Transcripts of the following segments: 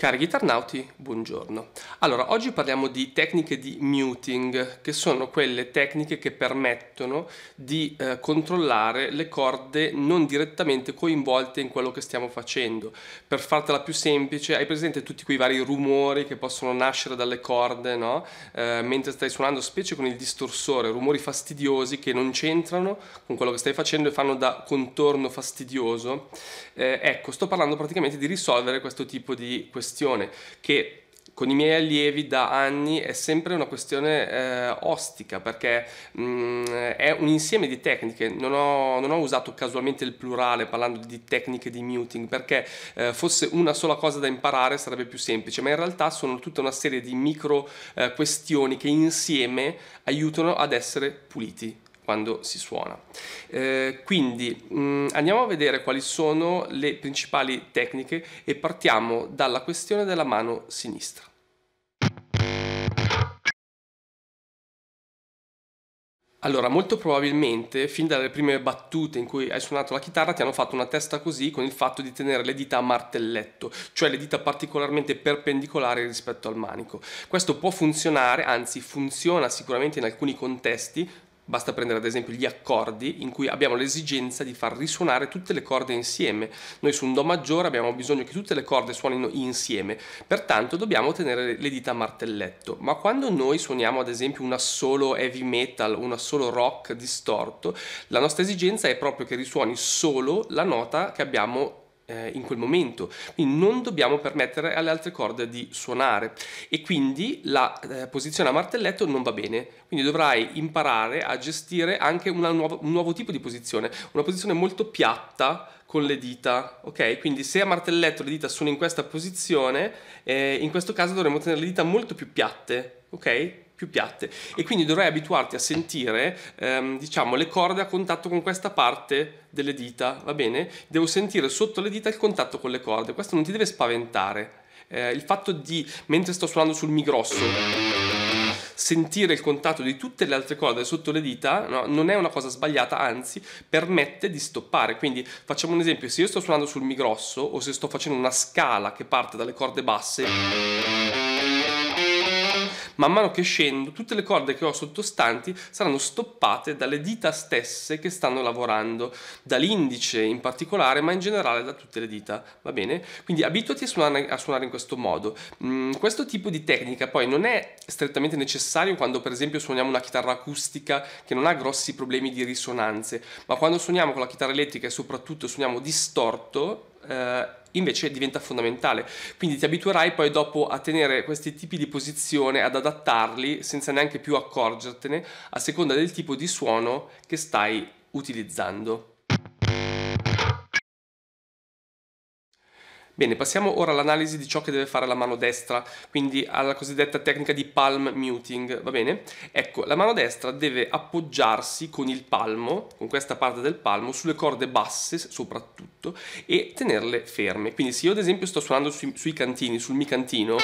Cari chitarnauti, buongiorno. Allora, oggi parliamo di tecniche di muting, che sono quelle tecniche che permettono di eh, controllare le corde non direttamente coinvolte in quello che stiamo facendo. Per fartela più semplice, hai presente tutti quei vari rumori che possono nascere dalle corde, no? eh, mentre stai suonando, specie con il distorsore, rumori fastidiosi che non c'entrano con quello che stai facendo e fanno da contorno fastidioso. Eh, ecco, sto parlando praticamente di risolvere questo tipo di questioni questione che con i miei allievi da anni è sempre una questione eh, ostica perché mh, mm, è un insieme di tecniche, non ho, non ho, usato casualmente il plurale parlando di tecniche di muting perché eh, fosse una sola cosa da imparare sarebbe più semplice, ma in realtà sono tutta una serie di micro eh, questioni che insieme aiutano ad essere puliti quando si suona. Eh, quindi mh, mm, andiamo a vedere quali sono le principali tecniche e partiamo dalla questione della mano sinistra. Allora, molto probabilmente, fin dalle prime battute in cui hai suonato la chitarra, ti hanno fatto una testa così con il fatto di tenere le dita a martelletto, cioè le dita particolarmente perpendicolari rispetto al manico. Questo può funzionare, anzi funziona sicuramente in alcuni contesti, Basta prendere ad esempio gli accordi in cui abbiamo l'esigenza di far risuonare tutte le corde insieme. Noi su un Do maggiore abbiamo bisogno che tutte le corde suonino insieme, pertanto dobbiamo tenere le dita a martelletto. Ma quando noi suoniamo ad esempio un assolo heavy metal, un assolo rock distorto, la nostra esigenza è proprio che risuoni solo la nota che abbiamo eh, in quel momento. Quindi non dobbiamo permettere alle altre corde di suonare e quindi la eh, posizione a martelletto non va bene. Quindi dovrai imparare a gestire anche nuova, un nuovo tipo di posizione, una posizione molto piatta con le dita, ok? Quindi se a martelletto le dita sono in questa posizione, eh, in questo caso dovremmo tenere le dita molto più piatte, ok? più piatte e quindi dovrai abituarti a sentire ehm, diciamo le corde a contatto con questa parte delle dita, va bene? Devo sentire sotto le dita il contatto con le corde, questo non ti deve spaventare. Eh, il fatto di, mentre sto suonando sul mi grosso, sentire il contatto di tutte le altre corde sotto le dita no, non è una cosa sbagliata, anzi permette di stoppare. Quindi facciamo un esempio, se io sto suonando sul mi grosso o se sto facendo una scala che parte dalle corde basse man mano che scendo, tutte le corde che ho sottostanti saranno stoppate dalle dita stesse che stanno lavorando, dall'indice in particolare, ma in generale da tutte le dita, va bene? Quindi abituati a suonare, a suonare in questo modo. Mm, questo tipo di tecnica poi non è strettamente necessario quando per esempio suoniamo una chitarra acustica che non ha grossi problemi di risonanze, ma quando suoniamo con la chitarra elettrica e soprattutto suoniamo distorto, eh, invece diventa fondamentale. Quindi ti abituerai poi dopo a tenere questi tipi di posizione, ad adattarli senza neanche più accorgertene a seconda del tipo di suono che stai utilizzando. Bene, passiamo ora all'analisi di ciò che deve fare la mano destra, quindi alla cosiddetta tecnica di palm muting, va bene? Ecco, la mano destra deve appoggiarsi con il palmo, con questa parte del palmo, sulle corde basse soprattutto, e tenerle ferme. Quindi se io ad esempio sto suonando sui, sui cantini, sul mi cantino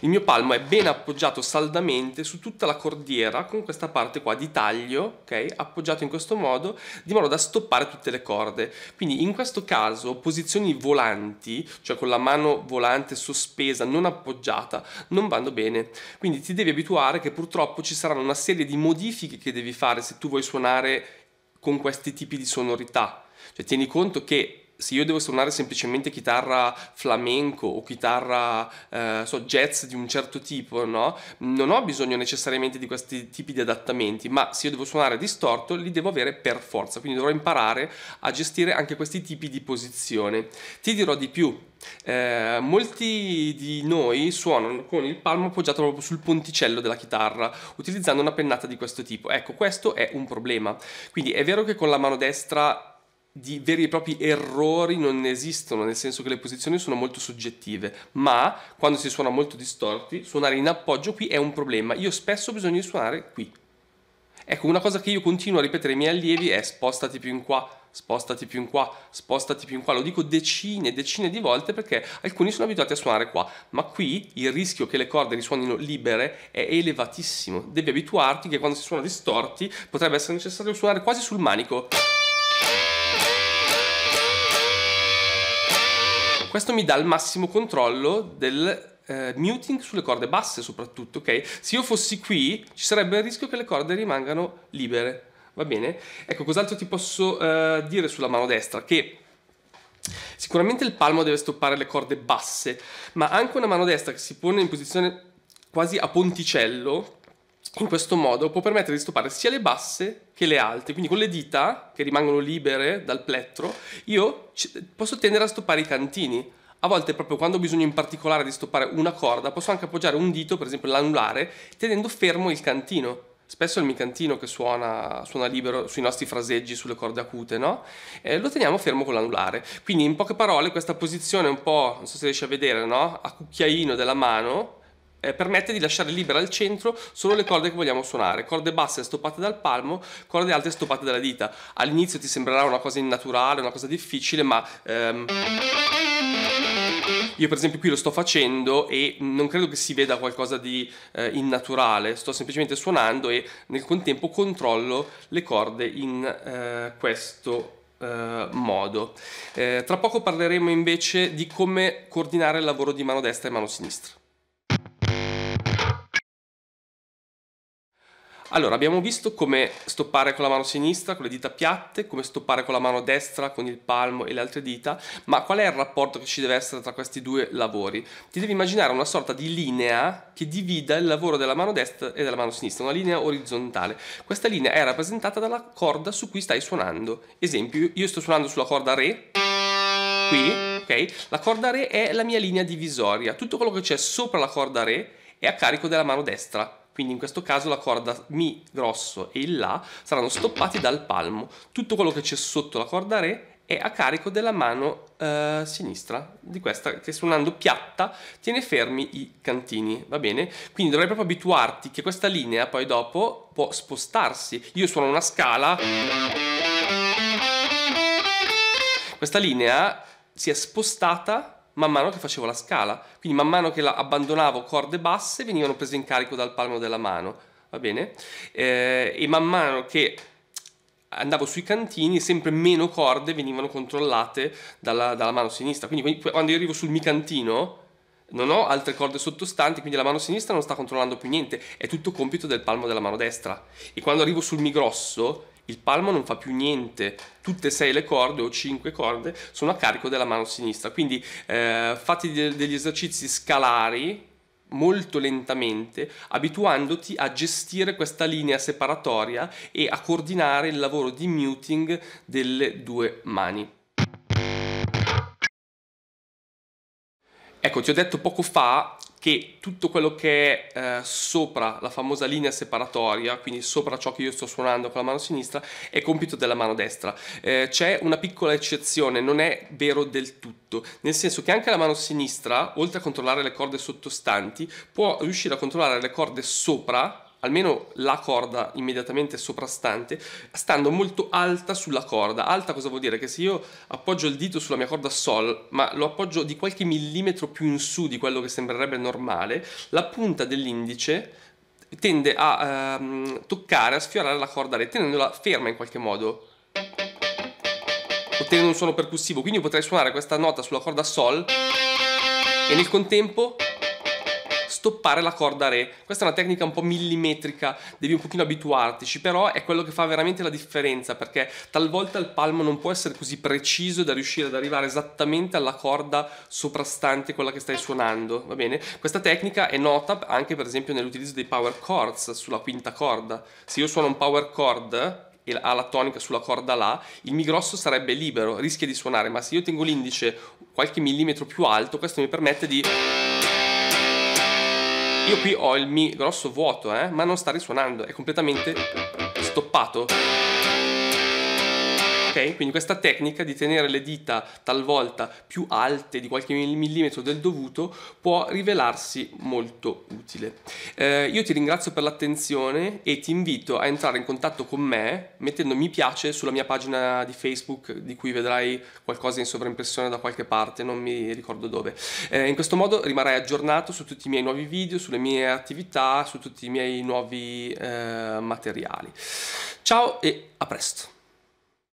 il mio palmo è ben appoggiato saldamente su tutta la cordiera con questa parte qua di taglio, ok? Appoggiato in questo modo, di modo da stoppare tutte le corde. Quindi in questo caso posizioni volanti, cioè con la mano volante sospesa, non appoggiata, non vanno bene. Quindi ti devi abituare che purtroppo ci saranno una serie di modifiche che devi fare se tu vuoi suonare con questi tipi di sonorità. Cioè tieni conto che se io devo suonare semplicemente chitarra flamenco o chitarra eh, so, jazz di un certo tipo, no? non ho bisogno necessariamente di questi tipi di adattamenti, ma se io devo suonare distorto li devo avere per forza, quindi dovrò imparare a gestire anche questi tipi di posizione. Ti dirò di più, eh, molti di noi suonano con il palmo appoggiato proprio sul ponticello della chitarra, utilizzando una pennata di questo tipo. Ecco, questo è un problema. Quindi è vero che con la mano destra di veri e propri errori non esistono, nel senso che le posizioni sono molto soggettive, ma quando si suona molto distorti, suonare in appoggio qui è un problema. Io spesso ho bisogno di suonare qui. Ecco, una cosa che io continuo a ripetere ai miei allievi è spostati più in qua, spostati più in qua, spostati più in qua. Lo dico decine e decine di volte perché alcuni sono abituati a suonare qua, ma qui il rischio che le corde risuonino libere è elevatissimo. Devi abituarti che quando si suona distorti potrebbe essere necessario suonare quasi sul manico. Questo mi dà il massimo controllo del Uh, muting sulle corde basse soprattutto, ok? Se io fossi qui ci sarebbe il rischio che le corde rimangano libere, va bene? Ecco, cos'altro ti posso uh, dire sulla mano destra? Che sicuramente il palmo deve stoppare le corde basse, ma anche una mano destra che si pone in posizione quasi a ponticello, in questo modo può permettere di stoppare sia le basse che le alte, quindi con le dita che rimangono libere dal plettro io posso tendere a stoppare i cantini. A volte proprio quando ho bisogno in particolare di stoppare una corda posso anche appoggiare un dito, per esempio l'anulare, tenendo fermo il cantino. Spesso è il micantino che suona, suona libero sui nostri fraseggi, sulle corde acute, no? Eh, lo teniamo fermo con l'anulare. Quindi in poche parole questa posizione un po', non so se riesci a vedere, no? A cucchiaino della mano eh, permette di lasciare libera al centro solo le corde che vogliamo suonare, corde basse stoppate dal palmo, corde alte stoppate dalla dita. All'inizio ti sembrerà una cosa innaturale, una cosa difficile, ma... Ehm... Io per esempio qui lo sto facendo e non credo che si veda qualcosa di eh, innaturale, sto semplicemente suonando e nel contempo controllo le corde in eh, questo eh, modo. Eh, tra poco parleremo invece di come coordinare il lavoro di mano destra e mano sinistra. Allora, abbiamo visto come stoppare con la mano sinistra, con le dita piatte, come stoppare con la mano destra, con il palmo e le altre dita, ma qual è il rapporto che ci deve essere tra questi due lavori? Ti devi immaginare una sorta di linea che divida il lavoro della mano destra e della mano sinistra, una linea orizzontale. Questa linea è rappresentata dalla corda su cui stai suonando. Esempio, io sto suonando sulla corda Re, qui, ok? La corda Re è la mia linea divisoria, tutto quello che c'è sopra la corda Re è a carico della mano destra quindi in questo caso la corda Mi grosso e il La saranno stoppati dal palmo. Tutto quello che c'è sotto la corda Re è a carico della mano eh, sinistra di questa che suonando piatta tiene fermi i cantini, va bene? Quindi dovrai proprio abituarti che questa linea poi dopo può spostarsi. Io suono una scala. Questa linea si è spostata man mano che facevo la scala, quindi man mano che abbandonavo corde basse venivano prese in carico dal palmo della mano, va bene? Eh, e man mano che andavo sui cantini sempre meno corde venivano controllate dalla, dalla mano sinistra, quindi quando io arrivo sul mi cantino non ho altre corde sottostanti, quindi la mano sinistra non sta controllando più niente, è tutto compito del palmo della mano destra. E quando arrivo sul mi grosso, il palmo non fa più niente, tutte e sei le corde o cinque corde sono a carico della mano sinistra, quindi eh, fate degli esercizi scalari molto lentamente, abituandoti a gestire questa linea separatoria e a coordinare il lavoro di muting delle due mani. Ecco, ti ho detto poco fa che tutto quello che è eh, sopra la famosa linea separatoria, quindi sopra ciò che io sto suonando con la mano sinistra, è compito della mano destra. Eh, c'è una piccola eccezione, non è vero del tutto, nel senso che anche la mano sinistra, oltre a controllare le corde sottostanti, può riuscire a controllare le corde sopra almeno la corda immediatamente soprastante, stando molto alta sulla corda. Alta cosa vuol dire? Che se io appoggio il dito sulla mia corda Sol, ma lo appoggio di qualche millimetro più in su di quello che sembrerebbe normale, la punta dell'indice tende a ehm, toccare, a sfiorare la corda re, tenendola ferma in qualche modo ottenendo un suono percussivo quindi potrei suonare questa nota sulla corda sol e nel contempo stoppare la corda re. Questa è una tecnica un po' millimetrica, devi un pochino abituartici, però è quello che fa veramente la differenza perché talvolta il palmo non può essere così preciso da riuscire ad arrivare esattamente alla corda soprastante quella che stai suonando, va bene? Questa tecnica è nota anche per esempio nell'utilizzo dei power chords sulla quinta corda. Se io suono un power chord e ha la tonica sulla corda la, il mi grosso sarebbe libero, rischia di suonare, ma se io tengo l'indice qualche millimetro più alto, questo mi permette di io qui ho il Mi grosso vuoto, eh, ma non sta risuonando, è completamente stoppato. Quindi questa tecnica di tenere le dita talvolta più alte di qualche millimetro del dovuto può rivelarsi molto utile. Eh, io ti ringrazio per l'attenzione e ti invito a entrare in contatto con me mettendo mi piace sulla mia pagina di Facebook di cui vedrai qualcosa in sovraimpressione da qualche parte, non mi ricordo dove. Eh, in questo modo rimarrai aggiornato su tutti i miei nuovi video, sulle mie attività, su tutti i miei nuovi eh, materiali. Ciao e a presto!